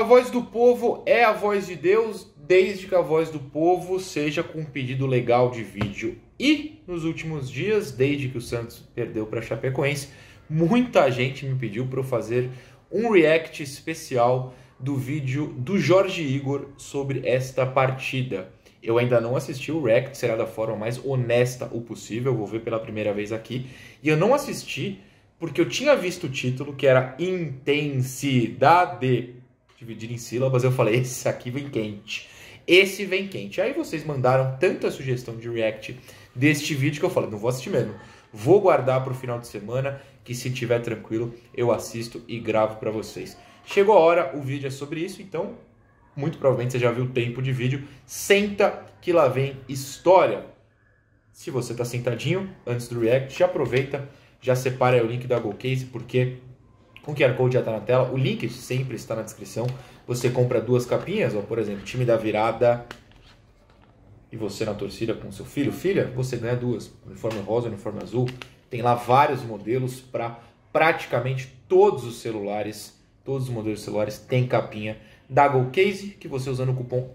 A voz do povo é a voz de Deus, desde que a voz do povo seja com um pedido legal de vídeo. E nos últimos dias, desde que o Santos perdeu para Chapecoense, muita gente me pediu para eu fazer um react especial do vídeo do Jorge Igor sobre esta partida. Eu ainda não assisti o react, será da forma mais honesta o possível, vou ver pela primeira vez aqui. E eu não assisti porque eu tinha visto o título que era Intensidade dividir em sílabas, eu falei, esse aqui vem quente. Esse vem quente. Aí vocês mandaram tanta sugestão de react deste vídeo que eu falei, não vou assistir mesmo. Vou guardar para o final de semana, que se tiver tranquilo, eu assisto e gravo para vocês. Chegou a hora, o vídeo é sobre isso, então muito provavelmente você já viu o tempo de vídeo. Senta que lá vem história. Se você está sentadinho antes do React, já aproveita, já separa o link da GoCase, porque o QR Code já está na tela, o link sempre está na descrição. Você compra duas capinhas, ó, por exemplo, time da virada e você na torcida com seu filho, filha, você ganha duas, uniforme rosa, uniforme azul. Tem lá vários modelos para praticamente todos os celulares, todos os modelos celulares têm capinha da Go Case, que você usando o cupom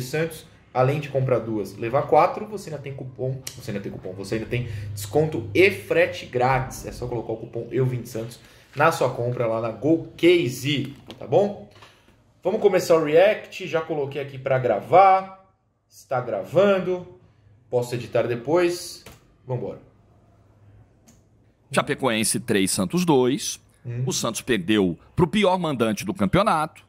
Santos. além de comprar duas, levar quatro, você ainda tem cupom, você ainda tem cupom, você ainda tem desconto e frete grátis. É só colocar o cupom Santos na sua compra lá na GoCase, tá bom? Vamos começar o React, já coloquei aqui para gravar, está gravando, posso editar depois, vamos embora. Chapecoense 3, Santos 2, hum. o Santos perdeu para o pior mandante do campeonato, o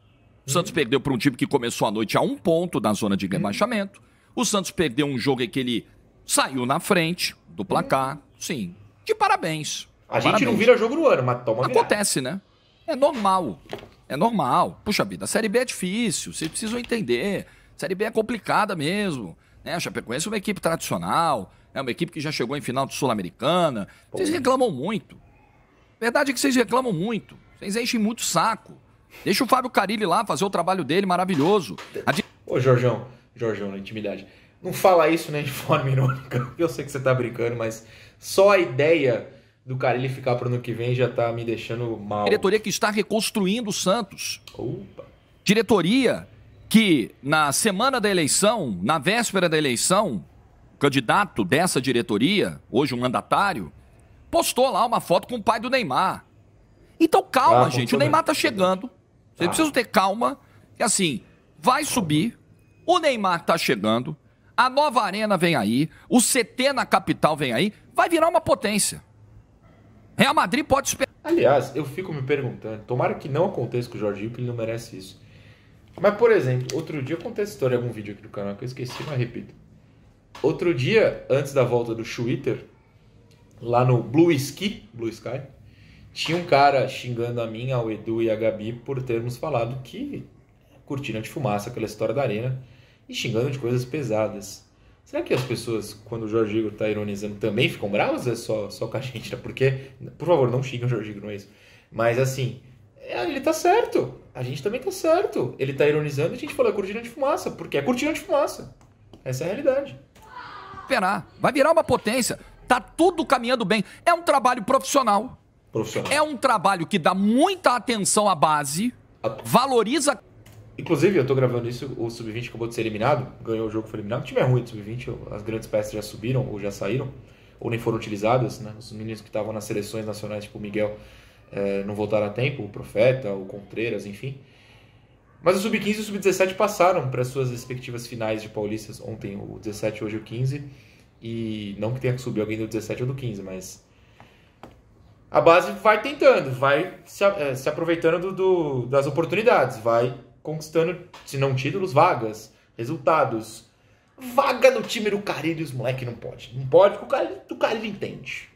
hum. Santos hum. perdeu para um time que começou a noite a um ponto da zona de hum. rebaixamento, hum. o Santos perdeu um jogo em que ele saiu na frente do placar, hum. sim, de parabéns. A Parabéns. gente não vira jogo do ano, mas toma Acontece, né? É normal. É normal. Puxa vida, a Série B é difícil, vocês precisam entender. A série B é complicada mesmo. Né? A Chapecoense é uma equipe tradicional, é uma equipe que já chegou em final de Sul-Americana. Vocês reclamam muito. Verdade é que vocês reclamam muito. Vocês enchem muito saco. Deixa o Fábio Carilli lá fazer o trabalho dele maravilhoso. A... Ô, Jorjão, Jorjão, na intimidade. Não fala isso né, de forma irônica, eu sei que você tá brincando, mas só a ideia do Carilli ficar para o ano que vem já está me deixando mal. Diretoria que está reconstruindo o Santos. Opa. Diretoria que na semana da eleição, na véspera da eleição, o candidato dessa diretoria, hoje um mandatário, postou lá uma foto com o pai do Neymar. Então calma, ah, gente, o Neymar tá chegando. Você ah. ter calma, que assim, vai subir, o Neymar tá chegando, a nova arena vem aí, o CT na capital vem aí, vai virar uma potência. Real Madrid pode esperar. Aliás, eu fico me perguntando, tomara que não aconteça com o Jorginho, que ele não merece isso. Mas, por exemplo, outro dia eu contei essa história em algum vídeo aqui do canal que eu esqueci, mas repito. Outro dia, antes da volta do Twitter, lá no Blue Sky, Blue Sky, tinha um cara xingando a mim, ao Edu e a Gabi por termos falado que cortina de fumaça, aquela história da arena, e xingando de coisas pesadas. Será que as pessoas, quando o Jorge Igor está ironizando, também ficam bravas? É só, só com a gente, né? Porque, por favor, não xingam o Jorge Igor, não é isso. Mas assim, é, ele tá certo. A gente também tá certo. Ele tá ironizando e a gente falou é cortina de fumaça, porque é cortina de fumaça. Essa é a realidade. Esperar. Vai virar uma potência. Tá tudo caminhando bem. É um trabalho profissional. Profissional. É um trabalho que dá muita atenção à base, valoriza Inclusive, eu tô gravando isso, o Sub-20 acabou de ser eliminado, ganhou o jogo, foi eliminado. O time é ruim do Sub-20, as grandes peças já subiram ou já saíram, ou nem foram utilizadas, né? Os meninos que estavam nas seleções nacionais, tipo o Miguel, eh, não voltaram a tempo, o Profeta, o Contreiras, enfim. Mas o Sub-15 e o Sub-17 passaram para suas respectivas finais de paulistas, ontem o 17, hoje o 15, e não que tenha que subir alguém do 17 ou do 15, mas a base vai tentando, vai se, eh, se aproveitando do, do, das oportunidades, vai conquistando, se não títulos, vagas, resultados. Vaga no time do Carilho, os moleque não pode. Não pode, porque o Carilho, o Carilho entende.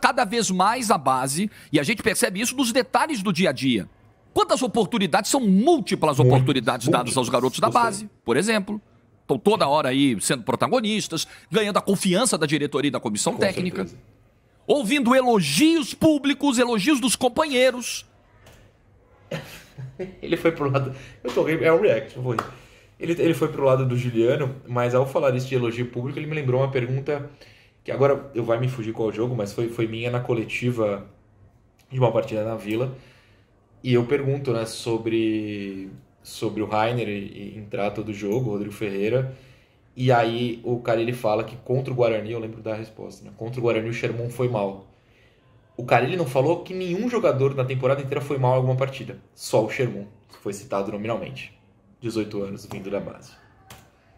Cada vez mais a base, e a gente percebe isso nos detalhes do dia a dia. Quantas oportunidades, são múltiplas Muito, oportunidades múltiplas, dadas aos garotos da base, sei. por exemplo. Estão toda hora aí sendo protagonistas, ganhando a confiança da diretoria e da comissão Com técnica. Certeza. Ouvindo elogios públicos, elogios dos companheiros. ele foi pro lado. Eu tô rindo, é um react, eu vou rir. Ele, ele foi pro lado do Juliano, mas ao falar isso de elogio público, ele me lembrou uma pergunta que agora eu vai me fugir qual jogo, mas foi, foi minha na coletiva de uma partida na Vila. E eu pergunto, né, sobre, sobre o Rainer e, e do jogo, Rodrigo Ferreira. E aí o cara ele fala que contra o Guarani, eu lembro da resposta, né? Contra o Guarani o Sherman foi mal. O cara não falou que nenhum jogador na temporada inteira foi mal em alguma partida. Só o Sherman, que foi citado nominalmente. 18 anos vindo da base.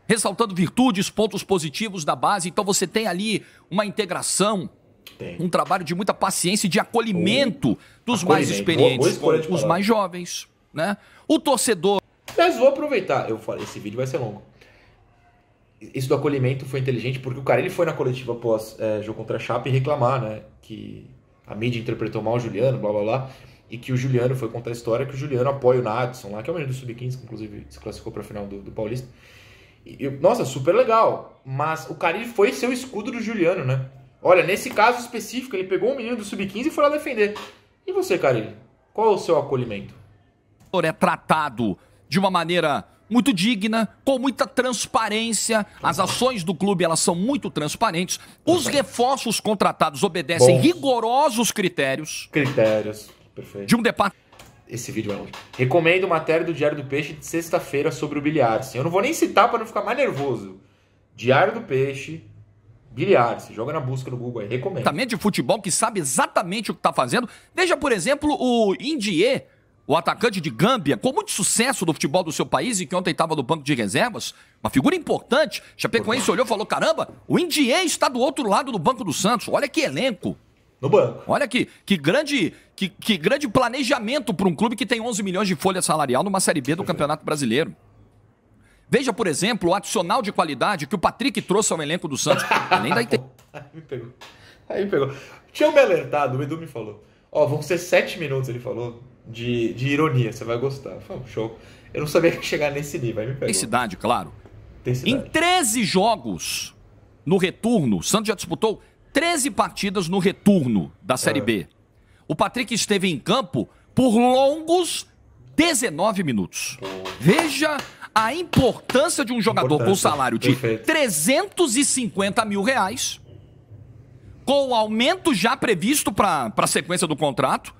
Ressaltando virtudes, pontos positivos da base, então você tem ali uma integração, tem. um trabalho de muita paciência e de acolhimento o... dos acolhimento. mais experientes, boa, boa os mais jovens, né? O torcedor. Mas vou aproveitar, eu falei, esse vídeo vai ser longo. Isso do acolhimento foi inteligente porque o cara ele foi na coletiva pós é, jogo contra a Chapa e reclamar, né, que a mídia interpretou mal o Juliano, blá blá blá. E que o Juliano foi contar a história que o Juliano apoia o Nadson lá, que é o menino do Sub-15, que inclusive se classificou para a final do, do Paulista. E, nossa, super legal. Mas o Carille foi seu escudo do Juliano, né? Olha, nesse caso específico, ele pegou um menino do Sub-15 e foi lá defender. E você, Carille? Qual é o seu acolhimento? É tratado de uma maneira muito digna, com muita transparência. As ações do clube elas são muito transparentes. Os reforços contratados obedecem Bom. rigorosos critérios. Critérios, perfeito. De um departamento. Esse vídeo é hoje. Recomendo matéria do Diário do Peixe de sexta-feira sobre o Bilharce. Eu não vou nem citar para não ficar mais nervoso. Diário do Peixe, Bilhar, se joga na busca no Google aí, recomendo. Também de futebol que sabe exatamente o que está fazendo. Veja, por exemplo, o Indier o atacante de Gâmbia, com muito sucesso do futebol do seu país e que ontem estava no banco de reservas, uma figura importante. Chapecoense olhou e falou: caramba, o Indiê está do outro lado do banco do Santos. Olha que elenco. No banco. Olha que, que grande que, que grande planejamento para um clube que tem 11 milhões de folha salarial numa Série B do Campeonato Brasileiro. Veja, por exemplo, o adicional de qualidade que o Patrick trouxe ao elenco do Santos. Além da... Aí me pegou. Aí me pegou. Tinha me alertado, o Edu me falou. Ó, vão ser sete minutos, ele falou de, de ironia, você vai gostar. Foi um show. Eu não sabia que ia chegar nesse nível, aí me Tem cidade, claro. Tem cidade. Em 13 jogos no retorno, Santos já disputou 13 partidas no retorno da Série é. B. O Patrick esteve em campo por longos 19 minutos. Pô. Veja a importância de um jogador com um salário de Perfeito. 350 mil reais, com o aumento já previsto para a sequência do contrato,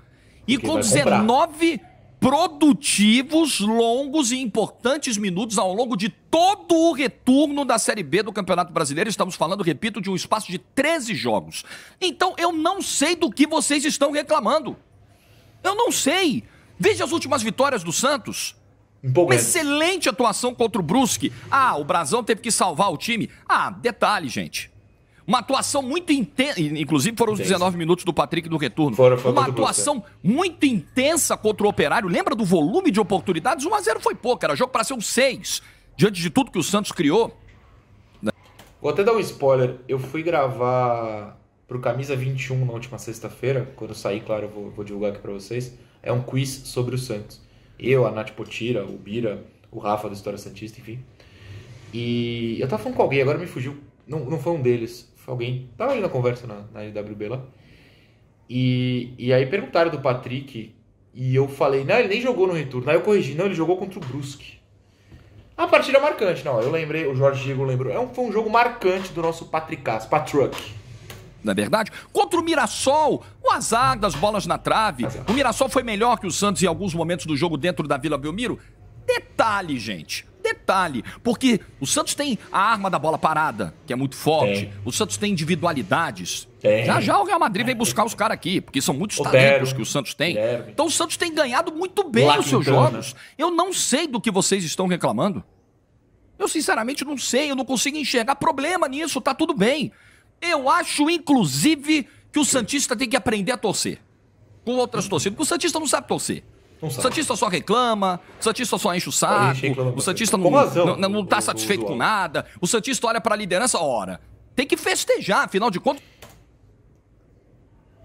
e com 19 produtivos, longos e importantes minutos ao longo de todo o retorno da Série B do Campeonato Brasileiro. Estamos falando, repito, de um espaço de 13 jogos. Então eu não sei do que vocês estão reclamando. Eu não sei. Veja as últimas vitórias do Santos. Uma excelente atuação contra o Brusque. Ah, o Brasão teve que salvar o time. Ah, detalhe, gente. Uma atuação muito intensa. Inclusive, foram os 19 minutos do Patrick do retorno. Fora, fora uma atuação muito intensa contra o operário. Lembra do volume de oportunidades? 1x0 foi pouco, era jogo para ser um 6. Diante de tudo que o Santos criou. Vou até dar um spoiler. Eu fui gravar pro Camisa 21 na última sexta-feira. Quando sair, claro, eu vou, vou divulgar aqui para vocês. É um quiz sobre o Santos. Eu, a Nath Potira, o Bira, o Rafa da História Santista, enfim. E eu tava falando com alguém, agora me fugiu. Não, não foi um deles alguém. Tava ali na conversa na, na IWB lá. E, e aí perguntaram do Patrick. E eu falei, não, ele nem jogou no retorno. Aí eu corrigi, não, ele jogou contra o Brusque. A partida marcante, não. Eu lembrei, o Jorge Diego lembrou. É um, foi um jogo marcante do nosso Patricas, Patruck na é verdade, contra o Mirassol, o azar das bolas na trave. O Mirassol foi melhor que o Santos em alguns momentos do jogo dentro da Vila Belmiro. Detalhe, gente detalhe, porque o Santos tem a arma da bola parada, que é muito forte. Tem. O Santos tem individualidades. Tem. Já já o Real Madrid vem buscar os caras aqui, porque são muitos o talentos que o Santos tem. Então o Santos tem ganhado muito bem os seus jogos. Eu não sei do que vocês estão reclamando. Eu sinceramente não sei, eu não consigo enxergar problema nisso, tá tudo bem. Eu acho, inclusive, que o Santista tem que aprender a torcer. Com outras torcidas, porque o Santista não sabe torcer. O Santista só reclama, o Santista só enche o saco, o Santista não, não, não, não tá satisfeito com nada, o Santista olha pra liderança, ora, tem que festejar, afinal de contas...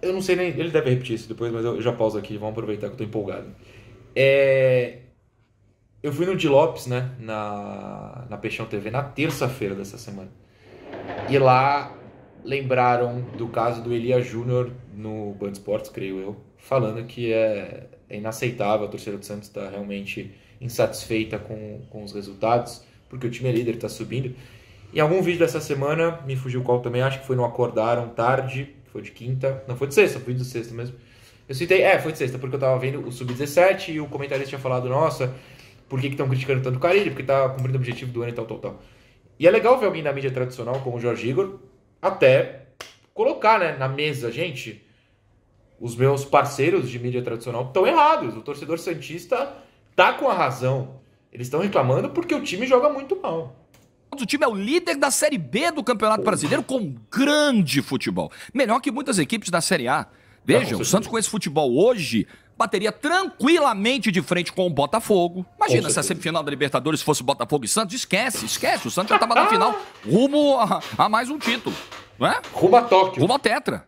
Eu não sei nem, ele deve repetir isso depois, mas eu já pauso aqui, vamos aproveitar que eu tô empolgado. É... Eu fui no Di Lopes, né, na, na Peixão TV, na terça-feira dessa semana. E lá lembraram do caso do Elia Júnior no Band Esportes, creio eu, falando que é é inaceitável. A torcida do Santos está realmente insatisfeita com, com os resultados, porque o time é líder, está subindo. Em algum vídeo dessa semana, me fugiu qual também, acho que foi no Acordaram Tarde, foi de quinta, não foi de sexta, foi de sexta mesmo. Eu citei, é, foi de sexta, porque eu tava vendo o Sub-17 e o comentarista tinha falado, nossa, por que estão criticando tanto o Carilho? porque tá cumprindo o objetivo do ano e tal, tal, tal. E é legal ver alguém da mídia tradicional, como o Jorge Igor, até colocar, né, na mesa, gente, os meus parceiros de mídia tradicional estão errados. O torcedor Santista tá com a razão. Eles estão reclamando porque o time joga muito mal. O time é o líder da Série B do Campeonato Brasileiro com grande futebol. Melhor que muitas equipes da Série A. Vejam, o Santos com esse futebol hoje bateria tranquilamente de frente com o Botafogo. Imagina se a semifinal da Libertadores fosse Botafogo e Santos. Esquece, esquece. O Santos já estava na final, rumo a, a mais um título. Não é? Rumo a Tóquio. Rumo a Tetra.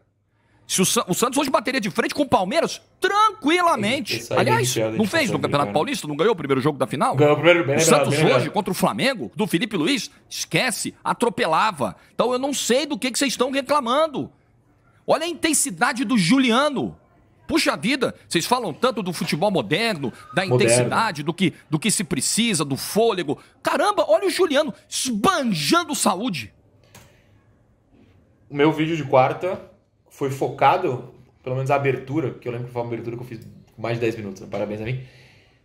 Se o, o, Santos hoje bateria de frente com o Palmeiras tranquilamente. Aliás, não fez no tá Campeonato Paulista? Não ganhou o primeiro jogo da final? Ganhou o primeiro. Bem o Santos bem hoje contra o Flamengo, do Felipe Luiz, esquece, atropelava. Então eu não sei do que, que vocês estão reclamando. Olha a intensidade do Juliano. Puxa vida, vocês falam tanto do futebol moderno, da moderno. intensidade, do que, do que se precisa, do fôlego. Caramba, olha o Juliano esbanjando saúde. O meu vídeo de quarta foi focado, pelo menos a abertura, que eu lembro que foi uma abertura que eu fiz mais de 10 minutos, né? parabéns a mim.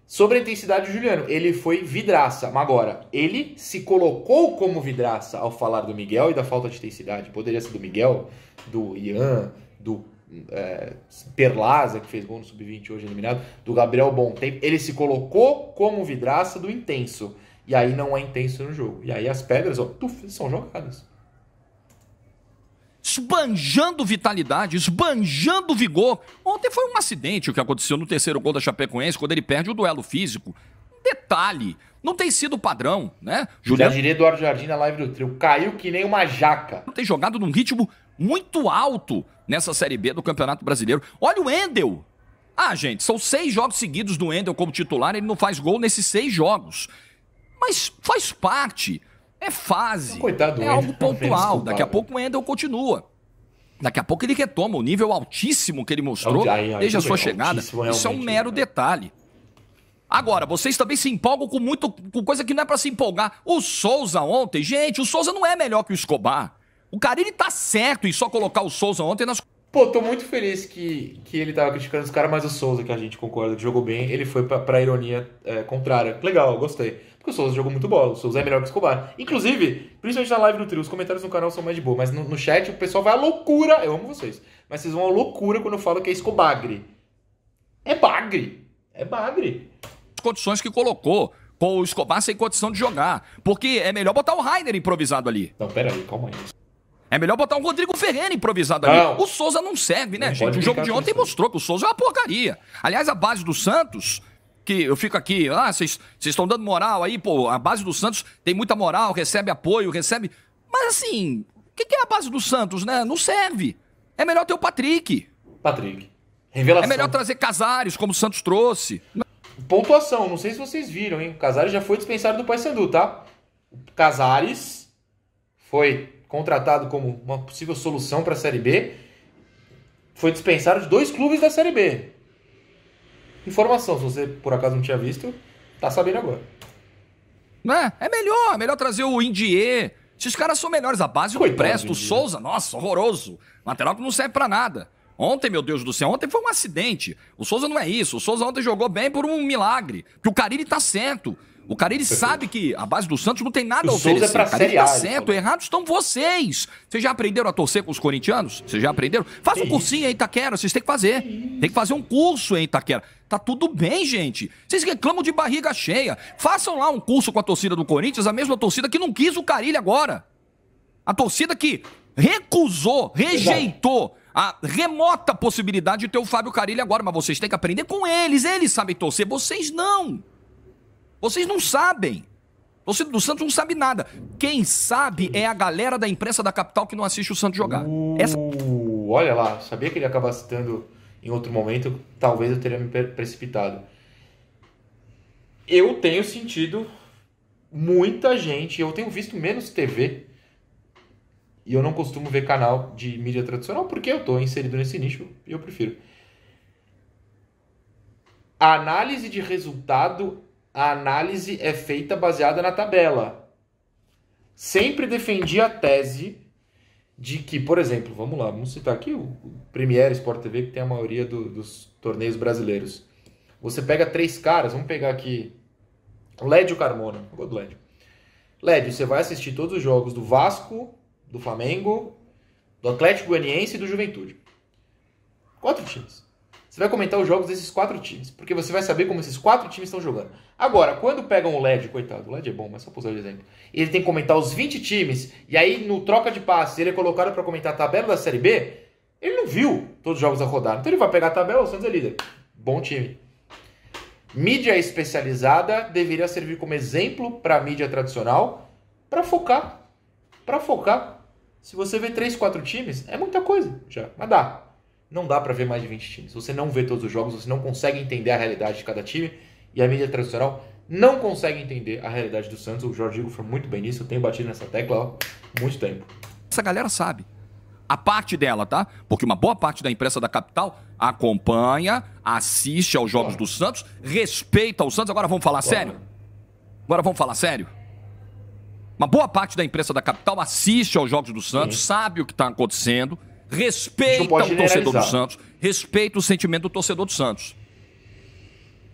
Sobre a intensidade do Juliano, ele foi vidraça. Mas agora, ele se colocou como vidraça ao falar do Miguel e da falta de intensidade. Poderia ser do Miguel, do Ian, do é, Perlaza, que fez gol no Sub-20 hoje eliminado, do Gabriel Bontempo. Ele se colocou como vidraça do intenso. E aí não é intenso no jogo. E aí as pedras, ó, tuf, são jogadas esbanjando vitalidade, esbanjando vigor. Ontem foi um acidente o que aconteceu no terceiro gol da Chapecoense, quando ele perde o duelo físico. Um detalhe, não tem sido padrão, né? Juliano... Já diria Eduardo Jardim na live do trio, caiu que nem uma jaca. Tem jogado num ritmo muito alto nessa Série B do Campeonato Brasileiro. Olha o Endel, ah, gente, são seis jogos seguidos do Endel como titular, ele não faz gol nesses seis jogos. Mas faz parte. É fase. Coitado, é ele. algo é pontual. Daqui a pouco o Endel continua. Daqui a pouco ele retoma o nível altíssimo que ele mostrou é desde a sua é chegada. Isso é um mero né? detalhe. Agora, vocês também se empolgam com muito com coisa que não é para se empolgar. O Souza ontem, gente, o Souza não é melhor que o Escobar. O ele tá certo em só colocar o Souza ontem nas Pô, tô muito feliz que, que ele tava criticando os caras, mas o Souza, que a gente concorda, que jogou bem, ele foi pra, pra ironia é, contrária. Legal, gostei. Porque o Souza jogou muito bola, o Souza é melhor que o Escobar. Inclusive, principalmente na live do trio, os comentários no canal são mais de boa, mas no, no chat o pessoal vai à loucura. Eu amo vocês. Mas vocês vão à loucura quando eu falo que é Escobagre. É bagre. É bagre. Condições que colocou com o Escobar sem condição de jogar. Porque é melhor botar o Rainer improvisado ali. Não, pera aí, calma aí. É melhor botar o Rodrigo Ferreira improvisado não. ali. O Souza não serve, né, não gente? O jogo de ontem mostrou que o Souza é uma porcaria. Aliás, a base do Santos que eu fico aqui, ah, vocês estão dando moral aí, pô, a base do Santos tem muita moral, recebe apoio, recebe. Mas assim, o que, que, é a base do Santos, né? Não serve. É melhor ter o Patrick. Patrick. Revelação. É melhor trazer Casares, como o Santos trouxe. Pontuação, não sei se vocês viram, hein? O Casares já foi dispensado do Paysandu, tá? O Casares foi contratado como uma possível solução para a Série B. Foi dispensado de dois clubes da Série B, Informação, se você por acaso não tinha visto, tá sabendo agora. É, é melhor, é melhor trazer o Indier. Esses caras são melhores. A base do Presto, o Souza, nossa, horroroso. Lateral que não serve para nada. Ontem, meu Deus do céu, ontem foi um acidente. O Souza não é isso. O Souza ontem jogou bem por um milagre. Que o Carille tá certo. O cara ele sabe que a base do Santos não tem nada a oferecer. Souza é pra cara, tá certo, errados estão vocês. Vocês já aprenderam a torcer com os corintianos? Vocês já aprenderam? Faz um cursinho aí, Itaquera, vocês têm que fazer. Tem que fazer um curso aí, Itaquera. Tá tudo bem, gente. Vocês reclamam de barriga cheia. Façam lá um curso com a torcida do Corinthians, a mesma torcida que não quis o Carilho agora. A torcida que recusou, rejeitou a remota possibilidade de ter o Fábio Carilho agora, mas vocês têm que aprender com eles. Eles sabem torcer, vocês não. Vocês não sabem. O torcedor do Santos não sabe nada. Quem sabe é a galera da imprensa da capital que não assiste o Santos jogar. Uh, Essa... Olha lá, sabia que ele ia acabar citando em outro momento, talvez eu teria me precipitado. Eu tenho sentido muita gente, eu tenho visto menos TV e eu não costumo ver canal de mídia tradicional porque eu estou inserido nesse nicho e eu prefiro. A análise de resultado a análise é feita baseada na tabela. Sempre defendi a tese de que, por exemplo, vamos lá, vamos citar aqui o Premier Sport TV, que tem a maioria do, dos torneios brasileiros. Você pega três caras, vamos pegar aqui Lédio Carmona, vou do Lédio. Lédio, você vai assistir todos os jogos do Vasco, do Flamengo, do Atlético Goianiense e do Juventude. Quatro times. Você vai comentar os jogos desses quatro times, porque você vai saber como esses quatro times estão jogando. Agora, quando pegam o LED, coitado, o LED é bom, mas só para usar o exemplo, ele tem que comentar os 20 times, e aí no troca de passes ele é colocado para comentar a tabela da Série B, ele não viu todos os jogos a rodar. Então ele vai pegar a tabela, o Santos é líder. Bom time. Mídia especializada deveria servir como exemplo para a mídia tradicional para focar. Para focar. Se você vê três, quatro times, é muita coisa já, mas dá não dá para ver mais de 20 times. Você não vê todos os jogos, você não consegue entender a realidade de cada time e a mídia tradicional não consegue entender a realidade do Santos. O Jorge Igor foi muito bem nisso, eu tenho batido nessa tecla há muito tempo. Essa galera sabe. A parte dela, tá? Porque uma boa parte da imprensa da capital acompanha, assiste aos jogos claro. do Santos, respeita o Santos. Agora vamos falar claro. sério? Agora vamos falar sério? Uma boa parte da imprensa da capital assiste aos jogos do Santos, Sim. sabe o que está acontecendo Respeita o torcedor do Santos. Respeita o sentimento do torcedor do Santos.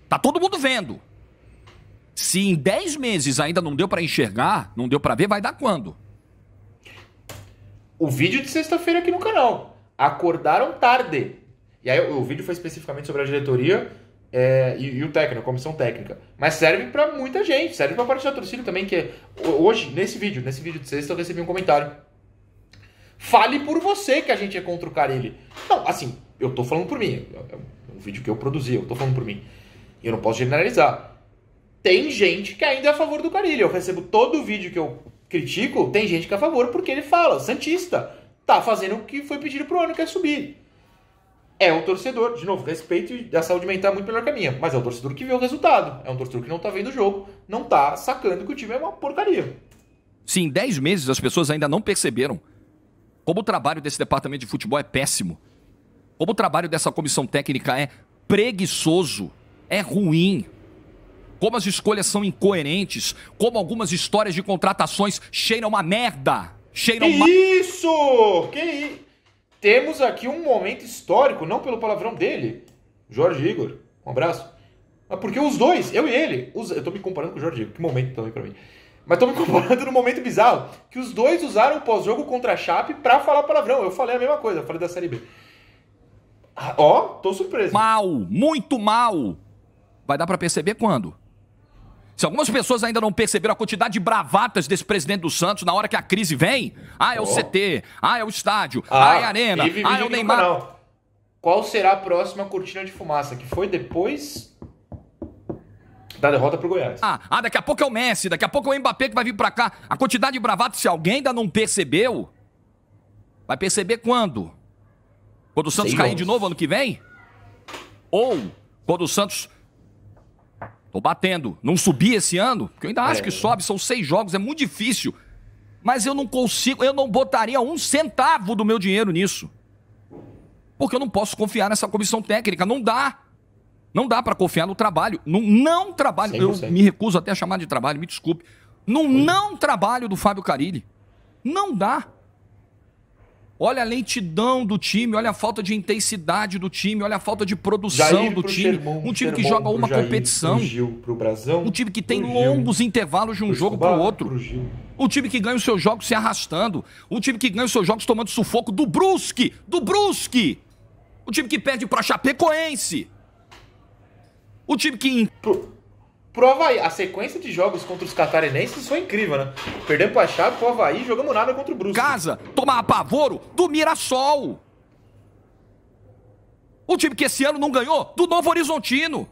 Tá todo mundo vendo. Se em 10 meses ainda não deu para enxergar, não deu para ver, vai dar quando? O vídeo de sexta-feira aqui no canal. Acordaram tarde. E aí o vídeo foi especificamente sobre a diretoria é, e, e, o técnico, a comissão técnica. Mas serve para muita gente, serve para parte da torcida também, que é, hoje, nesse vídeo, nesse vídeo de sexta, eu recebi um comentário Fale por você que a gente é contra o Carilli. Não, assim, eu tô falando por mim. É, é um vídeo que eu produzi, eu tô falando por mim. E eu não posso generalizar. Tem gente que ainda é a favor do Carilli. Eu recebo todo o vídeo que eu critico, tem gente que é a favor porque ele fala, Santista, tá fazendo o que foi pedido pro ano, quer subir. É um torcedor, de novo, respeito e a saúde mental é muito melhor que a minha, mas é um torcedor que vê o resultado. É um torcedor que não tá vendo o jogo, não tá sacando que o time é uma porcaria. Sim, em 10 meses as pessoas ainda não perceberam como o trabalho desse departamento de futebol é péssimo. Como o trabalho dessa comissão técnica é preguiçoso, é ruim. Como as escolhas são incoerentes, como algumas histórias de contratações cheiram uma merda. Cheiram que isso! Que isso! Temos aqui um momento histórico, não pelo palavrão dele, Jorge Igor. Um abraço. Mas porque os dois, eu e ele, os... eu tô me comparando com o Jorge Igor, que momento também pra mim. Mas me comparando num momento bizarro que os dois usaram o pós-jogo contra a Chape para falar palavrão. Eu falei a mesma coisa, falei da Série B. Ah, ó, oh, tô surpreso. Mal, muito mal. Vai dar para perceber quando? Se algumas pessoas ainda não perceberam a quantidade de bravatas desse presidente do Santos na hora que a crise vem, ah, é o oh. CT, ah, é o estádio, ah, ah é a arena, ah, é o Neymar. Qual será a próxima cortina de fumaça? Que foi depois da derrota pro Goiás. Ah, ah, daqui a pouco é o Messi, daqui a pouco é o Mbappé que vai vir pra cá. A quantidade de bravata, se alguém ainda não percebeu, vai perceber quando? Quando o Santos Sei cair de novo ano que vem? Ou quando o Santos. Tô batendo, não subir esse ano? Porque eu ainda acho é. que sobe, são seis jogos, é muito difícil. Mas eu não consigo, eu não botaria um centavo do meu dinheiro nisso. Porque eu não posso confiar nessa comissão técnica, não dá. Não dá para confiar no trabalho, no não trabalho. 100%. Eu me recuso até a chamar de trabalho, me desculpe. No é. não trabalho do Fábio Carilli. Não dá. Olha a lentidão do time, olha a falta de intensidade do time, olha a falta de produção Jair do time. um time que joga uma Jair, competição. Gil, Brasão, um time que tem Gil, longos intervalos de um jogo para o outro. Um time que ganha os seus jogos se arrastando. Um time que ganha os seus jogos tomando sufoco do Brusque. Do Brusque! Um time que perde para Chapecoense. O time que. Pro, pro Havaí, a sequência de jogos contra os catarinenses foi incrível, né? Perdemos pra Chave, pro Havaí, jogamos nada contra o Brusque. Casa, tomar apavoro do Mirassol. O time que esse ano não ganhou do Novo Horizontino.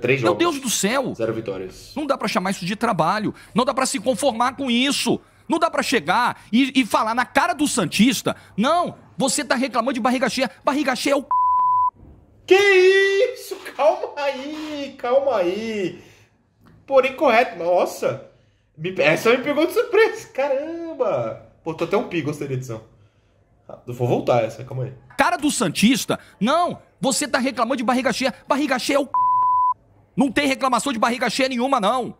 Três jogos. Meu Deus do céu. Zero vitórias. Não dá para chamar isso de trabalho. Não dá para se conformar com isso. Não dá para chegar e, e, falar na cara do Santista. Não, você tá reclamando de barriga cheia. Barriga cheia é o c... Que isso? Calma aí, calma aí. Por incorreto, nossa. Me, essa me pegou de surpresa. Caramba. Pô, tô até um pi, gostei da edição. Ah, vou voltar essa, calma aí. Cara do Santista, não. Você tá reclamando de barriga cheia. Barriga cheia é o... Não tem reclamação de barriga cheia nenhuma, não.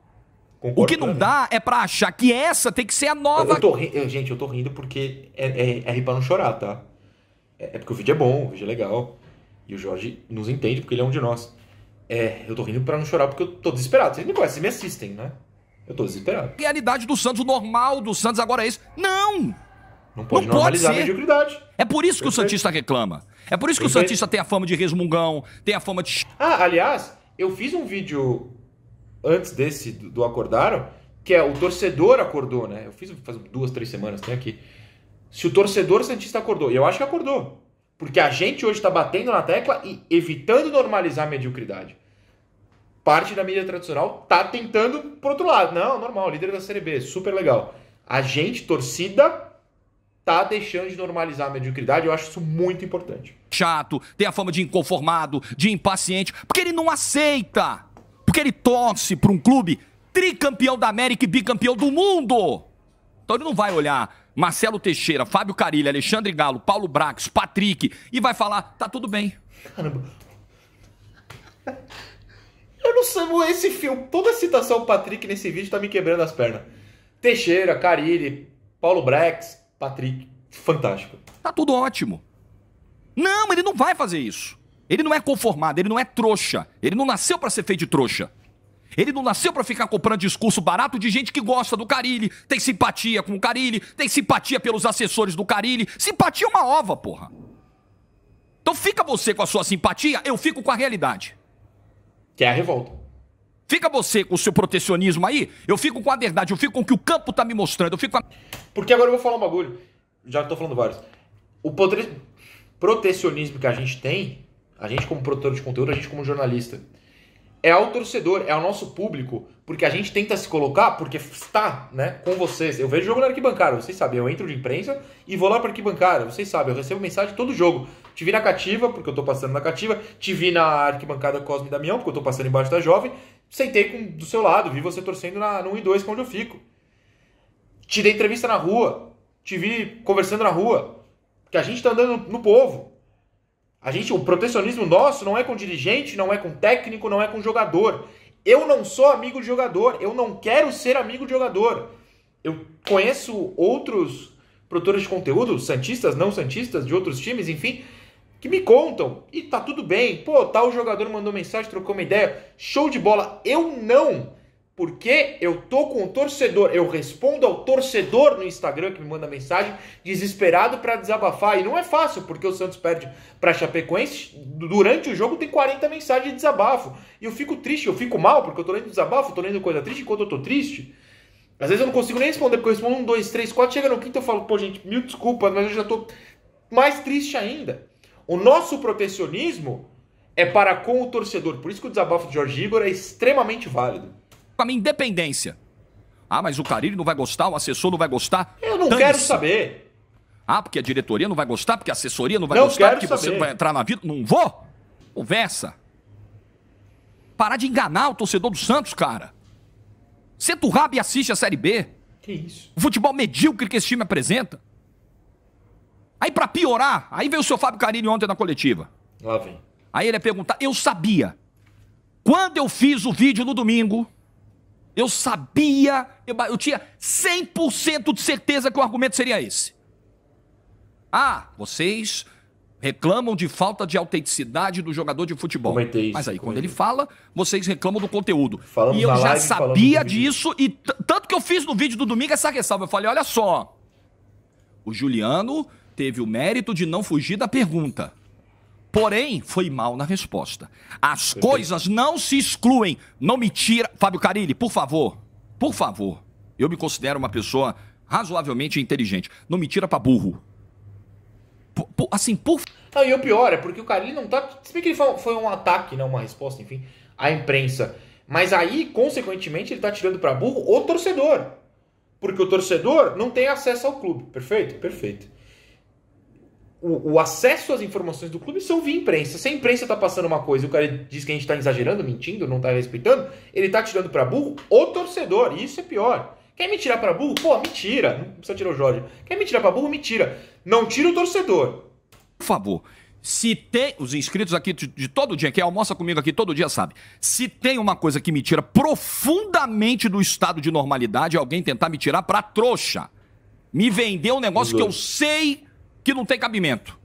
Concordo o que não dá é pra achar que essa tem que ser a nova. Eu, tô ri... Gente, eu tô rindo porque é, é, é rir pra não chorar, tá? É, é porque o vídeo é bom, o vídeo é legal. E o Jorge nos entende, porque ele é um de nós. É, eu tô rindo para não chorar porque eu tô desesperado. Vocês me conhecem, me assistem, né? Eu tô desesperado. Realidade do Santos, o normal do Santos agora é isso. Não! Não pode não normalizar pode ser. a mediocridade. É por isso Perfeito. que o Santista reclama. É por isso que Perfeito. o Santista tem a fama de resmungão, tem a fama de. Ah, aliás, eu fiz um vídeo antes desse do Acordaram, que é o torcedor acordou, né? Eu fiz faz duas, três semanas, tem né, aqui. Se o torcedor Santista acordou, e eu acho que acordou. Porque a gente hoje está batendo na tecla e evitando normalizar a mediocridade. Parte da mídia tradicional tá tentando por outro lado. Não, normal, líder da Série B, super legal. A gente, torcida, tá deixando de normalizar a mediocridade, eu acho isso muito importante. Chato, tem a fama de inconformado, de impaciente, porque ele não aceita. Porque ele torce para um clube tricampeão da América e bicampeão do mundo. Então ele não vai olhar Marcelo Teixeira, Fábio Carilha, Alexandre Galo, Paulo Brax, Patrick e vai falar, tá tudo bem. Caramba. Eu não sei, esse filme, toda a citação Patrick nesse vídeo tá me quebrando as pernas. Teixeira, Carilli, Paulo Brax, Patrick, fantástico. Tá tudo ótimo. Não, ele não vai fazer isso. Ele não é conformado, ele não é trouxa. Ele não nasceu para ser feito de trouxa. Ele não nasceu para ficar comprando discurso barato de gente que gosta do Carilli, tem simpatia com o Carilli, tem simpatia pelos assessores do Carilli. Simpatia é uma ova, porra. Então fica você com a sua simpatia, eu fico com a realidade. Que é a revolta. Fica você com o seu protecionismo aí, eu fico com a verdade, eu fico com o que o campo tá me mostrando, eu fico a... Porque agora eu vou falar um bagulho, já tô falando vários. O protecionismo que a gente tem, a gente como produtor de conteúdo, a gente como jornalista, é ao torcedor, é ao nosso público, porque a gente tenta se colocar, porque está né, com vocês. Eu vejo jogo na arquibancada, vocês sabem, eu entro de imprensa e vou lá para arquibancada, vocês sabem, eu recebo mensagem todo jogo. Te vi na cativa, porque eu estou passando na cativa, te vi na arquibancada Cosme Damião, porque eu estou passando embaixo da jovem, sentei com, do seu lado, vi você torcendo na, no 1 e 2, onde eu fico. Te dei entrevista na rua, te vi conversando na rua, porque a gente está andando no povo. A gente, o protecionismo nosso não é com dirigente, não é com técnico, não é com jogador. Eu não sou amigo de jogador, eu não quero ser amigo de jogador. Eu conheço outros produtores de conteúdo, santistas, não santistas, de outros times, enfim, que me contam e tá tudo bem. Pô, tal jogador mandou mensagem, trocou uma ideia, show de bola. Eu não porque eu tô com o torcedor, eu respondo ao torcedor no Instagram que me manda mensagem desesperado para desabafar e não é fácil, porque o Santos perde para Chapecoense, durante o jogo tem 40 mensagens de desabafo. E eu fico triste, eu fico mal, porque eu tô lendo desabafo, tô lendo coisa triste enquanto eu tô triste. Às vezes eu não consigo nem responder, porque eu respondo um, dois, três, quatro, chega no quinto eu falo, pô, gente, mil desculpas, mas eu já tô mais triste ainda. O nosso protecionismo é para com o torcedor, por isso que o desabafo de Jorge Igor é extremamente válido com a minha independência. Ah, mas o Carilho não vai gostar, o assessor não vai gostar. Eu não quero saber. Ah, porque a diretoria não vai gostar, porque a assessoria não vai não gostar, porque saber. você não vai entrar na vida. Não vou? Conversa. Parar de enganar o torcedor do Santos, cara. Senta o rabo e assiste a Série B. Que isso? O futebol medíocre que esse time apresenta. Aí para piorar, aí veio o seu Fábio Carilli ontem na coletiva. Lá vem. Aí ele é perguntar, eu sabia. Quando eu fiz o vídeo no domingo, eu sabia, eu, eu tinha 100% de certeza que o argumento seria esse. Ah, vocês reclamam de falta de autenticidade do jogador de futebol. Comentei isso, Mas aí, quando ele fala, vocês reclamam do conteúdo. Falamos e eu já sabia disso, e tanto que eu fiz no vídeo do domingo essa ressalva. Eu falei: olha só, o Juliano teve o mérito de não fugir da pergunta porém foi mal na resposta. As coisas não se excluem. Não me tira. Fábio Carilli, por favor, por favor. Eu me considero uma pessoa razoavelmente inteligente. Não me tira pra burro. Por, por, assim, por. Não, e o pior é porque o Carilli não tá. Se bem que ele foi, foi um ataque, não né, uma resposta, enfim, à imprensa. Mas aí, consequentemente, ele tá tirando pra burro o torcedor. Porque o torcedor não tem acesso ao clube. Perfeito? Perfeito o, o, acesso às informações do clube são via imprensa. Se a imprensa está passando uma coisa e o cara diz que a gente está exagerando, mentindo, não está respeitando, ele está tirando para burro o torcedor. E isso é pior. Quer me tirar para burro? Pô, me tira. Não precisa tirar o Jorge. Quer me tirar para burro? Me tira. Não tira o torcedor. Por favor, se tem. Os inscritos aqui de, de todo dia, que almoça comigo aqui todo dia, sabe. Se tem uma coisa que me tira profundamente do estado de normalidade, é alguém tentar me tirar para trouxa. Me vender um negócio que eu sei que não tem cabimento.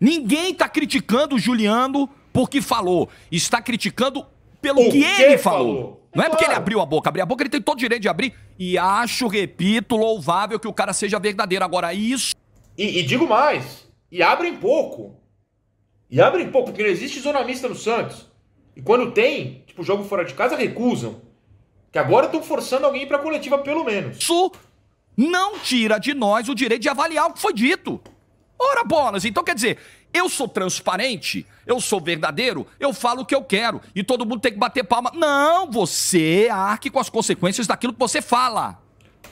Ninguém está criticando o Juliano porque falou. Está criticando pelo que, ele falou. falou. Não é porque ele abriu a boca. abriu a boca, ele tem todo o direito de abrir. E acho, repito, louvável que o cara seja verdadeiro. Agora, isso. E, e digo mais: e abrem pouco. E abrem pouco, porque não existe zona mista no Santos. E quando tem, tipo, jogo fora de casa, recusam. Que agora estão forçando alguém para a coletiva, pelo menos. Isso não tira de nós o direito de avaliar o que foi dito. Ora bolas, então quer dizer, eu sou transparente, eu sou verdadeiro, eu falo o que eu quero e todo mundo tem que bater palma. Não, você arque com as consequências daquilo que você fala.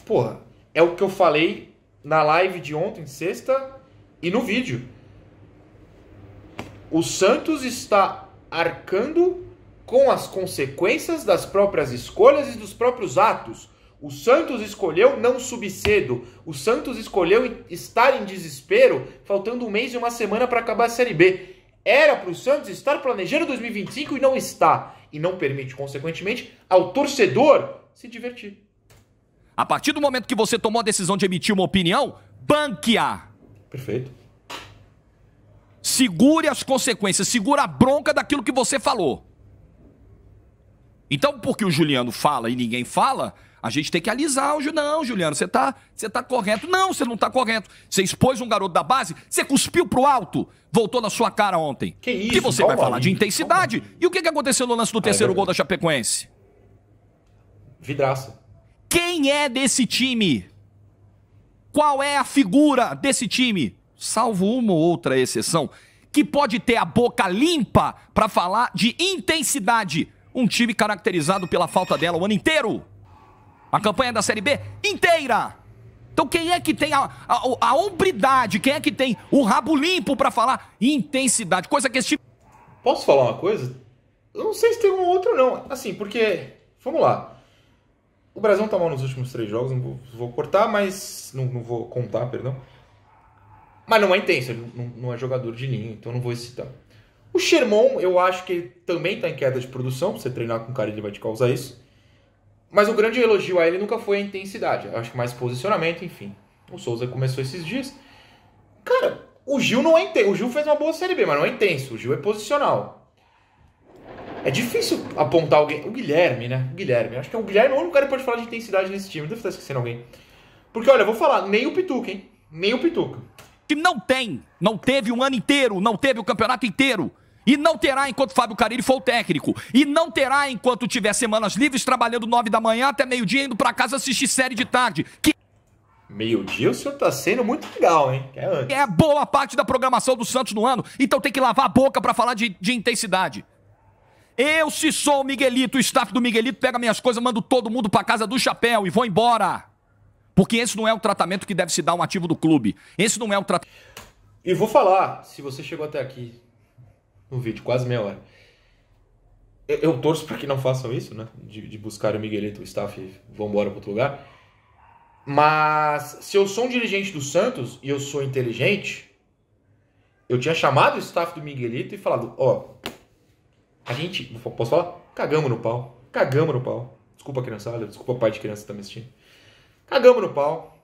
Porra, é o que eu falei na live de ontem, sexta, e no vídeo. O Santos está arcando com as consequências das próprias escolhas e dos próprios atos. O Santos escolheu não subir cedo. O Santos escolheu estar em desespero, faltando um mês e uma semana para acabar a Série B. Era para o Santos estar planejando 2025 e não está. E não permite, consequentemente, ao torcedor se divertir. A partir do momento que você tomou a decisão de emitir uma opinião, banque-a. Perfeito. Segure as consequências, segura a bronca daquilo que você falou. Então, porque o Juliano fala e ninguém fala, a gente tem que alisar o Não, Juliano, você tá, você tá correto. Não, você não tá correto. Você expôs um garoto da base, você cuspiu pro alto, voltou na sua cara ontem. Que isso? Que você vai falar aí, de intensidade. E o que, que aconteceu no lance do terceiro gol da Chapecoense? Vidraça. Quem é desse time? Qual é a figura desse time? Salvo uma ou outra exceção, que pode ter a boca limpa para falar de intensidade. Um time caracterizado pela falta dela o ano inteiro. A campanha da Série B inteira. Então quem é que tem a, a, a hombridade, quem é que tem o rabo limpo para falar intensidade, coisa que esse Posso falar uma coisa? Eu não sei se tem um ou outro não, assim, porque, vamos lá, o Brasil não tá mal nos últimos três jogos, não vou, vou cortar, mas, não, não, vou contar, perdão, mas não é intenso, ele não, não é jogador de linha, então não vou citar. O Sherman, eu acho que ele também tá em queda de produção, você treinar com o cara ele vai te causar isso. Mas o grande elogio a ele nunca foi a intensidade, acho que mais posicionamento, enfim. O Souza começou esses dias. Cara, o Gil não é intenso. O Gil fez uma boa série B, mas não é intenso. O Gil é posicional. É difícil apontar alguém. O Guilherme, né? O Guilherme. Acho que é o Guilherme é o único cara que pode falar de intensidade nesse time. Deve estar esquecendo alguém. Porque, olha, eu vou falar, nem o Pituca, hein? Nem o Pituca. que não tem. Não teve um ano inteiro. Não teve o campeonato inteiro. E não terá enquanto Fábio Carille for o técnico. E não terá enquanto tiver semanas livres, trabalhando nove da manhã até meio-dia, indo para casa assistir série de tarde. Que... Meio-dia o senhor tá sendo muito legal, hein? É, é boa parte da programação do Santos no ano, então tem que lavar a boca para falar de, de intensidade. Eu, se sou o Miguelito, o staff do Miguelito, pega minhas coisas, mando todo mundo pra casa do chapéu e vou embora. Porque esse não é o tratamento que deve se dar um ativo do clube. Esse não é o tratamento. E vou falar, se você chegou até aqui, no vídeo, quase meia hora. Eu, eu torço para que não façam isso, né? De, de buscar o Miguelito, o staff e vão embora para outro lugar. Mas se eu sou um dirigente do Santos e eu sou inteligente, eu tinha chamado o staff do Miguelito e falado: ó, oh, a gente, posso falar? Cagamos no pau. Cagamos no pau. Desculpa, criançada, desculpa, pai de criança que tá me assistindo. Cagamos no pau.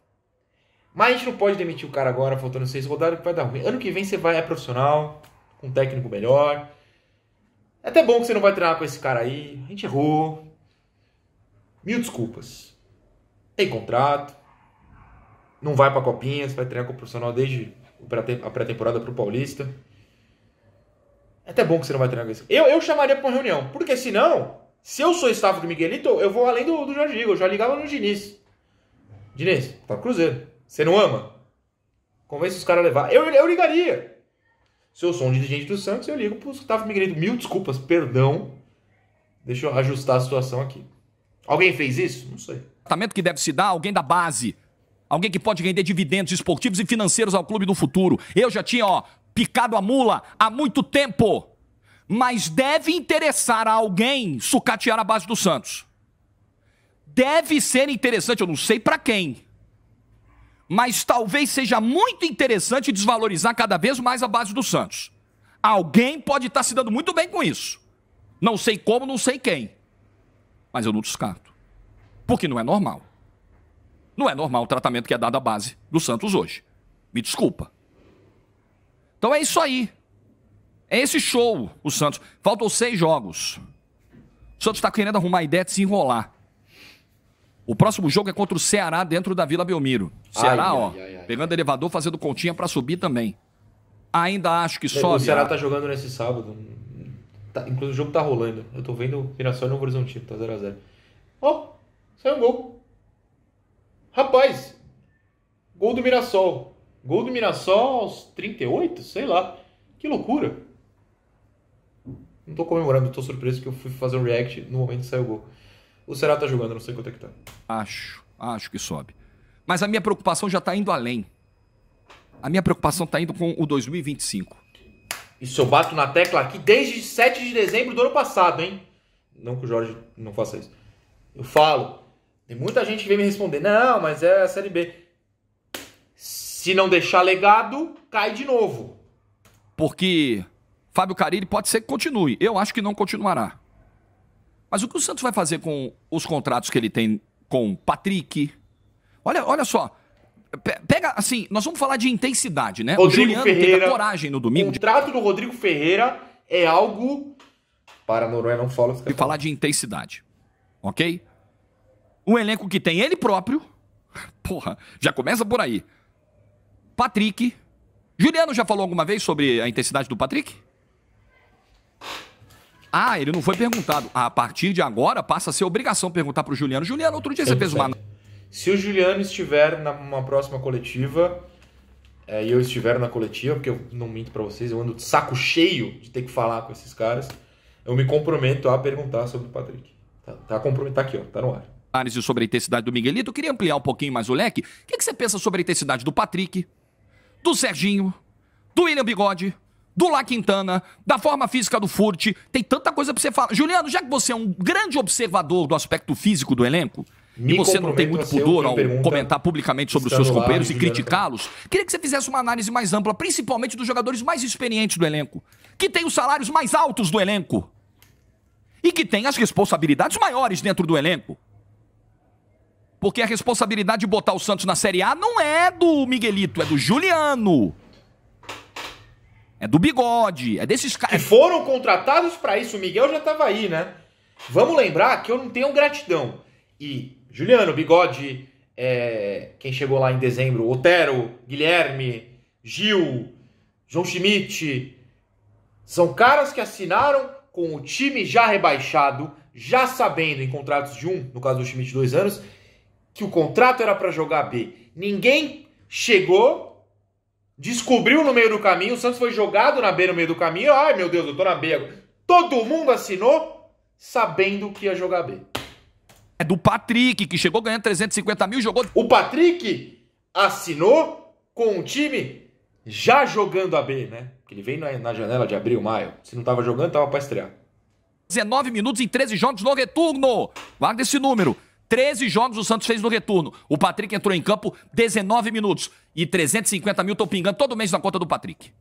Mas a gente não pode demitir o cara agora, faltando seis rodadas, que vai dar ruim. Ano que vem você vai, é profissional com um técnico melhor. É até bom que você não vai treinar com esse cara aí. A gente errou. Mil desculpas. Tem contrato. Não vai pra Copinha, você vai treinar com o profissional desde a pré-temporada pro Paulista. É até bom que você não vai treinar com esse Eu, eu chamaria pra uma reunião, porque senão, se eu sou staff do Miguelito, eu vou além do, do Jorge Igor. Eu já ligava no Diniz. Diniz, tá no Cruzeiro. Você não ama? Convence os caras a levar. Eu, eu ligaria. Se eu sou um dirigente do Santos, eu ligo para o Gustavo Miguelito. Mil desculpas, perdão. Deixa eu ajustar a situação aqui. Alguém fez isso? Não sei. Tratamento que deve se dar alguém da base. Alguém que pode render dividendos esportivos e financeiros ao clube do futuro. Eu já tinha, ó, picado a mula há muito tempo. Mas deve interessar a alguém sucatear a base do Santos. Deve ser interessante, eu não sei para quem mas talvez seja muito interessante desvalorizar cada vez mais a base do Santos. Alguém pode estar se dando muito bem com isso. Não sei como, não sei quem. Mas eu não descarto. Porque não é normal. Não é normal o tratamento que é dado à base do Santos hoje. Me desculpa. Então é isso aí. É esse show, o Santos. Faltam seis jogos. O Santos está querendo arrumar a ideia de se enrolar. O próximo jogo é contra o Ceará dentro da Vila Belmiro. Ceará, ai, ó, ai, ai, pegando elevador, fazendo continha para subir também. Ainda acho que sobe. O Ceará tá jogando nesse sábado. Tá, inclusive o jogo tá rolando. Eu tô vendo o Mirassol no horizonte, tá 0x0. Ó, oh, saiu um gol. Rapaz, gol do Mirassol. Gol do Mirassol aos 38, sei lá. Que loucura. Não tô comemorando, tô surpreso que eu fui fazer um react no momento que saiu o gol. O Ceará tá jogando, não sei quanto é que tá. Acho, acho que sobe. Mas a minha preocupação já tá indo além. A minha preocupação tá indo com o 2025. Isso eu bato na tecla aqui desde 7 de dezembro do ano passado, hein? Não que o Jorge não faça isso. Eu falo. Tem muita gente que vem me responder: não, mas é a Série B. Se não deixar legado, cai de novo. Porque Fábio Carilli pode ser que continue. Eu acho que não continuará. Mas o que o Santos vai fazer com os contratos que ele tem com Patrick? Olha, olha só. Pega, assim, nós vamos falar de intensidade, né? Rodrigo o Juliano Ferreira, teve a coragem no domingo. O contrato de... do Rodrigo Ferreira é algo. Para a Noronha não fala. E falar de intensidade. Ok? Um elenco que tem ele próprio. Porra, já começa por aí. Patrick. Juliano já falou alguma vez sobre a intensidade do Patrick? Ah, ele não foi perguntado. A partir de agora, passa a ser obrigação perguntar para o Juliano. Juliano, outro dia você fez uma... Se o Juliano estiver numa próxima coletiva, é, e eu estiver na coletiva, porque eu não minto para vocês, eu ando de saco cheio de ter que falar com esses caras, eu me comprometo a perguntar sobre o Patrick. Tá, tá comprometido, tá aqui, ó, tá no ar. Análise sobre a intensidade do Miguelito, eu queria ampliar um pouquinho mais o leque. O que, que você pensa sobre a intensidade do Patrick, do Serginho, do William Bigode, do La Quintana, da forma física do Furt. Tem tanta coisa pra você falar. Juliano, já que você é um grande observador do aspecto físico do elenco, Me e você não tem muito pudor ao comentar publicamente sobre os seus companheiros lá, e criticá-los, queria que você fizesse uma análise mais ampla, principalmente dos jogadores mais experientes do elenco, que têm os salários mais altos do elenco e que têm as responsabilidades maiores dentro do elenco. Porque a responsabilidade de botar o Santos na Série A não é do Miguelito, é do Juliano é do Bigode, é desses caras. Que foram contratados para isso, o Miguel já estava aí, né? Vamos lembrar que eu não tenho gratidão. E Juliano, Bigode, é... quem chegou lá em dezembro, Otero, Guilherme, Gil, João Schmidt, são caras que assinaram com o time já rebaixado, já sabendo em contratos de um, no caso do Schmidt, dois anos, que o contrato era para jogar B. Ninguém chegou descobriu no meio do caminho, o Santos foi jogado na B no meio do caminho, ai meu Deus, eu tô na B agora. Todo mundo assinou sabendo que ia jogar B. É do Patrick, que chegou ganhando 350 mil, jogou... O Patrick assinou com o time já jogando a B, né? Porque ele veio na janela de abril, maio. Se não tava jogando, tava pra estrear. 19 minutos em 13 jogos no retorno. Guarda esse número. 13 jogos o Santos fez no retorno. O Patrick entrou em campo 19 minutos. E 350 mil estão pingando todo mês na conta do Patrick.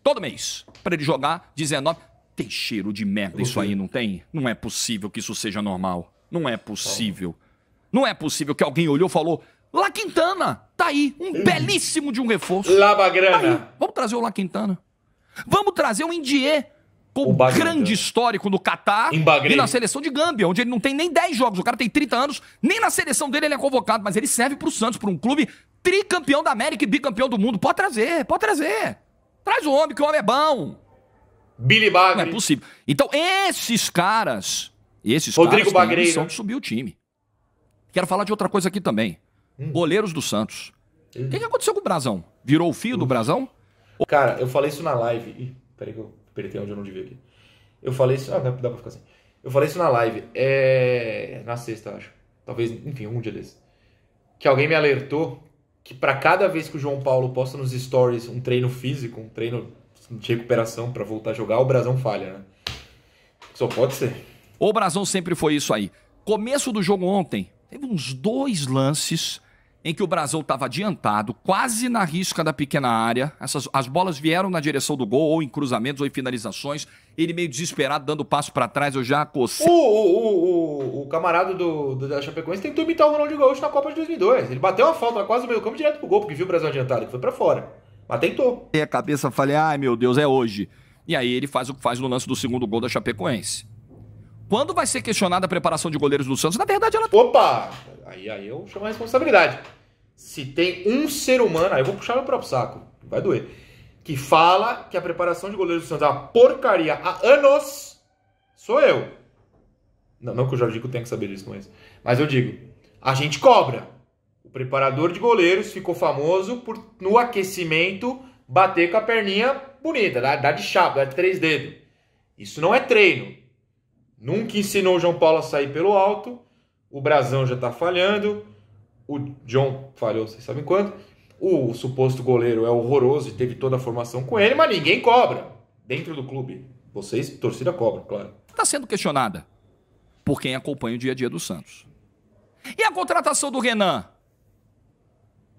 Todo mês. Para ele jogar 19. Tem cheiro de merda isso aí, não tem? Não é possível que isso seja normal. Não é possível. Não é possível que alguém olhou e falou: La Quintana, tá aí. Um hum. belíssimo de um reforço. Lava grana. Tá Vamos trazer o La Quintana. Vamos trazer o Indier com um grande né? histórico no Catar e na seleção de Gâmbia, onde ele não tem nem 10 jogos. O cara tem 30 anos, nem na seleção dele ele é convocado, mas ele serve pro Santos, pra um clube tricampeão da América e bicampeão do mundo. Pode trazer, pode trazer. Traz o homem, que o homem é bom. Billy Bagre. Não é possível. Então, esses caras, esses Rodrigo caras Bagreira. têm a missão de né? subir o time. Quero falar de outra coisa aqui também. Hum. Goleiros do Santos. Hum. O que, aconteceu com o Brasão? Virou o fio hum. do Brasão? Cara, eu falei isso na live. Ih, peraí que eu apertei onde eu não devia aqui. Eu falei isso. Ah, dá, pra ficar assim. Eu falei isso na live. É. Na sexta, acho. Talvez, enfim, um dia desses. Que alguém me alertou que para cada vez que o João Paulo posta nos stories um treino físico, um treino de recuperação para voltar a jogar, o Brasão falha, né? Só pode ser. O Brasão sempre foi isso aí. Começo do jogo ontem, teve uns dois lances em que o Brasil estava adiantado, quase na risca da pequena área. Essas, as bolas vieram na direção do gol, ou em cruzamentos, ou em finalizações. Ele meio desesperado, dando passo para trás, eu já cocei. O, o, o, o, camarada do, do, da Chapecoense tentou imitar o Ronaldinho Gaúcho na Copa de 2002. Ele bateu a falta quase no meio campo direto pro gol, porque viu o Brasil adiantado, que foi para fora. Mas tentou. E a cabeça, falei, ai meu Deus, é hoje. E aí ele faz o que faz no lance do segundo gol da Chapecoense. Quando vai ser questionada a preparação de goleiros do Santos? Na verdade, ela. Opa! aí, aí eu chamo a responsabilidade. Se tem um ser humano, aí eu vou puxar meu próprio saco, vai doer, que fala que a preparação de goleiros do Santos é uma porcaria há anos, sou eu. Não, não que o Jorge tenha que saber disso, mas, mas eu digo, a gente cobra. O preparador de goleiros ficou famoso por, no aquecimento, bater com a perninha bonita, dá, de chapa, dá de três dedos. Isso não é treino. Nunca ensinou o João Paulo a sair pelo alto, o Brasão já está falhando, o John falhou, vocês sabem quanto. O suposto goleiro é horroroso e teve toda a formação com ele, mas ninguém cobra dentro do clube. Vocês, torcida, cobra, claro. Está sendo questionada por quem acompanha o dia a dia do Santos. E a contratação do Renan?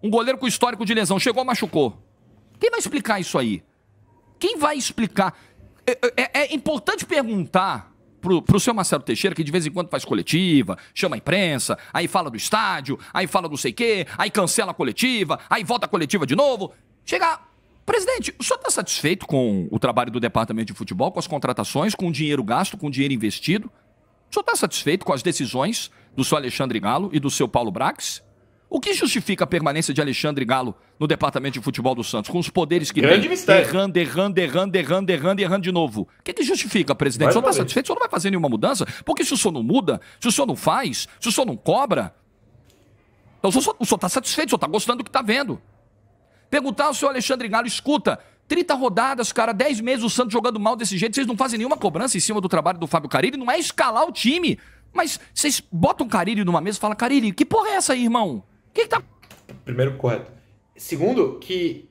Um goleiro com histórico de lesão. Chegou, machucou. Quem vai explicar isso aí? Quem vai explicar? É, é, é importante perguntar pro, o seu Marcelo Teixeira, que de vez em quando faz coletiva, chama a imprensa, aí fala do estádio, aí fala não sei o quê, aí cancela a coletiva, aí volta a coletiva de novo. Chega, Presidente, o senhor está satisfeito com o trabalho do departamento de futebol, com as contratações, com o dinheiro gasto, com o dinheiro investido? O senhor está satisfeito com as decisões do seu Alexandre Galo e do seu Paulo Brax? O que justifica a permanência de Alexandre Galo no departamento de futebol do Santos, com os poderes que Grande tem? Mistério. Errando, errando, errando, errando, errando, errando de novo. O que, que justifica, presidente? Vai o senhor está satisfeito? O senhor não vai fazer nenhuma mudança? Porque se o senhor não muda, se o senhor não faz, se o senhor não cobra. Então o senhor está satisfeito, o senhor está gostando do que está vendo. Perguntar ao senhor Alexandre Galo, escuta, 30 rodadas, cara, 10 meses o Santos jogando mal desse jeito, vocês não fazem nenhuma cobrança em cima do trabalho do Fábio Carilli, não é escalar o time. Mas vocês botam o Carilli numa mesa e falam, Carilli, que porra é essa aí, irmão? que, que tá. Primeiro, correto. Segundo, que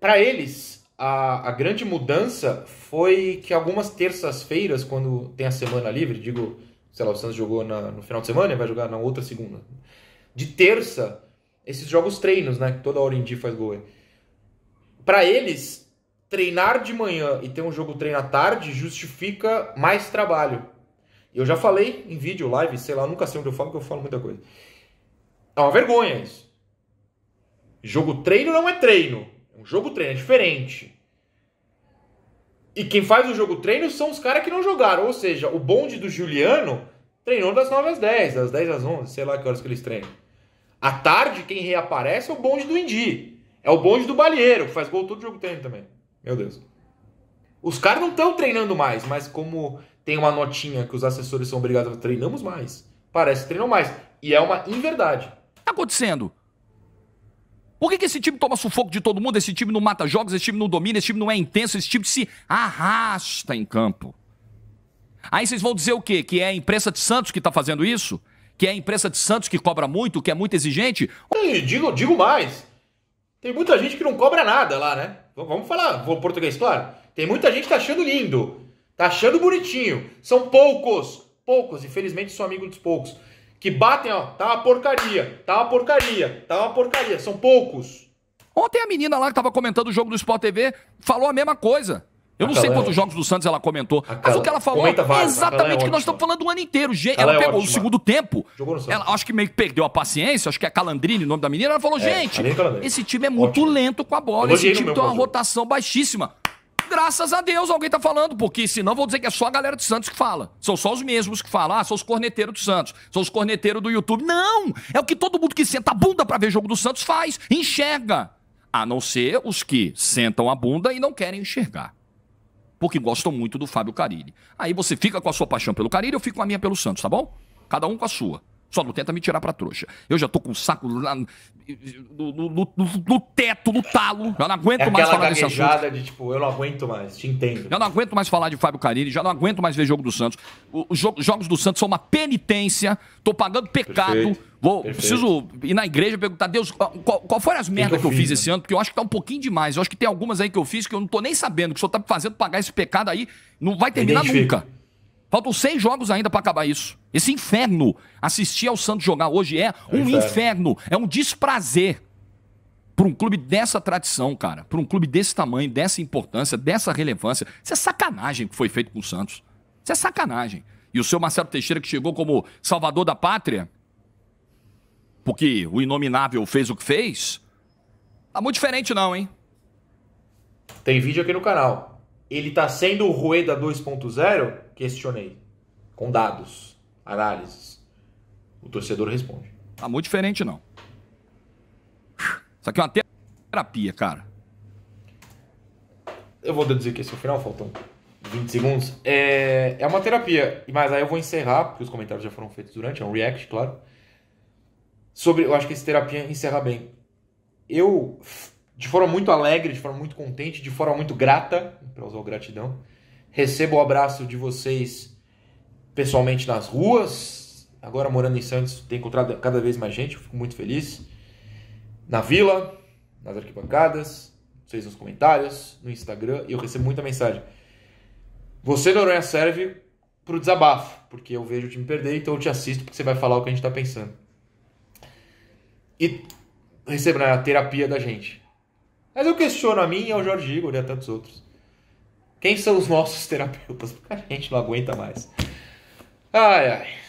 para eles a, a grande mudança foi que algumas terças-feiras, quando tem a semana livre, digo, sei lá, o Santos jogou na, no final de semana e vai jogar na outra segunda. De terça, esses jogos treinos, né? Que toda hora em dia faz gol. Para eles, treinar de manhã e ter um jogo treino à tarde justifica mais trabalho. Eu já falei em vídeo, live, sei lá, nunca sei onde eu falo, porque eu falo muita coisa. É uma vergonha isso. Jogo treino não é treino. É um jogo treino, é diferente. E quem faz o jogo treino são os caras que não jogaram. Ou seja, o bonde do Juliano treinou das 9 às 10, das 10 às 11, sei lá que horas que eles treinam. À tarde, quem reaparece é o bonde do Indi. É o bonde do Balheiro, que faz gol todo jogo treino também. Meu Deus. Os caras não estão treinando mais, mas como tem uma notinha que os assessores são obrigados a treinamos mais, parece que treinam mais. E é uma inverdade está acontecendo? Por que, que esse time toma sufoco de todo mundo? Esse time não mata jogos, esse time não domina, esse time não é intenso, esse time se arrasta em campo. Aí vocês vão dizer o quê? Que é a imprensa de Santos que está fazendo isso? Que é a imprensa de Santos que cobra muito, que é muito exigente? E digo, digo mais. Tem muita gente que não cobra nada lá, né? Vamos falar vou português, claro. Tem muita gente que tá achando lindo, tá achando bonitinho. São poucos, poucos, infelizmente sou amigo dos poucos, que batem, ó, tá uma porcaria, tá uma porcaria, tá uma porcaria. São poucos. Ontem a menina lá que tava comentando o jogo do Sport TV falou a mesma coisa. Eu a não sei é quantos é jogos do Santos ela comentou, mas o que ela falou é exatamente o que nós estamos falando o ano inteiro. Gente, ela, é pegou é o segundo tempo, ela acho que meio que perdeu a paciência, acho que é Calandrini o nome da menina, ela falou, é, gente, esse time é muito ótimo. lento com a bola, esse time tem uma rotação baixíssima. Graças a Deus alguém tá falando, porque senão vou dizer que é só a galera de Santos que fala. São só os mesmos que falam. Ah, são os corneteiros do Santos, são os corneteiros do YouTube. Não! É o que todo mundo que senta a bunda para ver jogo do Santos faz, enxerga. A não ser os que sentam a bunda e não querem enxergar. Porque gostam muito do Fábio Carilli. Aí você fica com a sua paixão pelo Carilli, eu fico com a minha pelo Santos, tá bom? Cada um com a sua. Só não tenta me tirar pra trouxa. Eu já tô com o saco lá no, no, no, no teto, no talo. Já não aguento é mais falar desse assunto. de tipo, eu não aguento mais, te entendo. Já não aguento mais falar de Fábio Carini, já não aguento mais ver jogo do Santos. Os jogos do Santos são uma penitência, tô pagando pecado. Perfeito, Vou, perfeito. preciso ir na igreja perguntar, Deus, qual, qual foram as merdas que, que, eu fiz né? esse ano? Porque eu acho que tá um pouquinho demais. Eu acho que tem algumas aí que eu fiz que eu não tô nem sabendo, que o senhor tá fazendo pagar esse pecado aí, não vai terminar nunca. Faltam seis jogos ainda para acabar isso. Esse inferno. Assistir ao Santos jogar hoje é, é um inferno. inferno. É um desprazer para um clube dessa tradição, cara. Para um clube desse tamanho, dessa importância, dessa relevância. Isso é sacanagem que foi feito com o Santos. Isso é sacanagem. E o seu Marcelo Teixeira, que chegou como salvador da pátria, porque o inominável fez o que fez, tá muito diferente, não, hein? Tem vídeo aqui no canal. Ele tá sendo o Rueda 2.0 questionei. Com dados, análises. O torcedor responde. Tá muito diferente, não. Isso aqui é uma terapia, cara. Eu vou dizer que esse é o final, faltam 20 segundos. É, é uma terapia, mas aí eu vou encerrar, porque os comentários já foram feitos durante, é um react, claro. Sobre, eu acho que esse terapia encerra bem. Eu, de forma muito alegre, de forma muito contente, de forma muito grata, para usar o gratidão, Recebo o abraço de vocês pessoalmente nas ruas. Agora morando em Santos, tenho encontrado cada vez mais gente, fico muito feliz. Na vila, nas arquibancadas, vocês nos comentários, no Instagram, e eu recebo muita mensagem. Você, Noronha, serve pro desabafo, porque eu vejo o time perder, então eu te assisto porque você vai falar o que a gente tá pensando. E recebo né, a terapia da gente. Mas eu questiono a mim e ao Jorge Igor e a tantos outros. Quem são os nossos terapeutas? A gente não aguenta mais. Ai, ai.